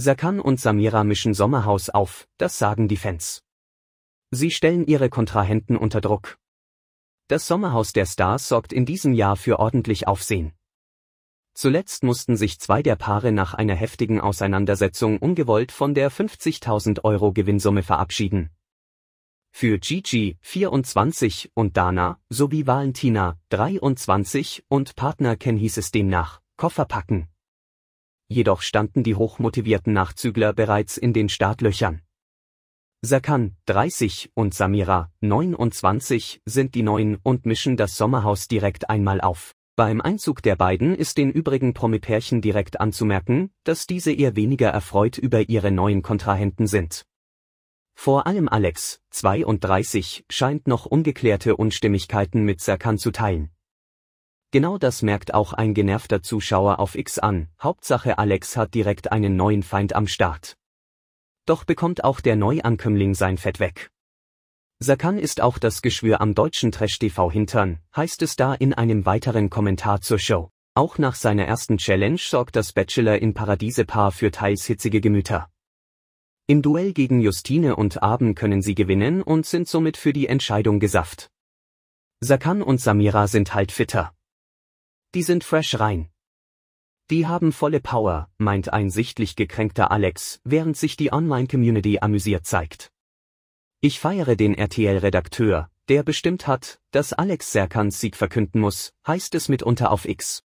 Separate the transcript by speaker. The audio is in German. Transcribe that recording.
Speaker 1: Serkan und Samira mischen Sommerhaus auf, das sagen die Fans. Sie stellen ihre Kontrahenten unter Druck. Das Sommerhaus der Stars sorgt in diesem Jahr für ordentlich Aufsehen. Zuletzt mussten sich zwei der Paare nach einer heftigen Auseinandersetzung ungewollt von der 50.000 Euro Gewinnsumme verabschieden. Für Gigi, 24, und Dana, sowie Valentina, 23, und Partner Ken hieß es demnach. Koffer packen. Jedoch standen die hochmotivierten Nachzügler bereits in den Startlöchern. Serkan, 30, und Samira, 29, sind die Neuen und mischen das Sommerhaus direkt einmal auf. Beim Einzug der beiden ist den übrigen Promipärchen direkt anzumerken, dass diese eher weniger erfreut über ihre neuen Kontrahenten sind. Vor allem Alex, 32, scheint noch ungeklärte Unstimmigkeiten mit Serkan zu teilen. Genau das merkt auch ein genervter Zuschauer auf X an, Hauptsache Alex hat direkt einen neuen Feind am Start. Doch bekommt auch der Neuankömmling sein Fett weg. Sakan ist auch das Geschwür am deutschen Trash-TV-Hintern, heißt es da in einem weiteren Kommentar zur Show. Auch nach seiner ersten Challenge sorgt das Bachelor in Paradiese-Paar für teils hitzige Gemüter. Im Duell gegen Justine und Abend können sie gewinnen und sind somit für die Entscheidung gesafft. Sakan und Samira sind halt fitter. Die sind fresh rein. Die haben volle Power, meint ein sichtlich gekränkter Alex, während sich die Online-Community amüsiert zeigt. Ich feiere den RTL-Redakteur, der bestimmt hat, dass Alex Serkans Sieg verkünden muss, heißt es mitunter auf X.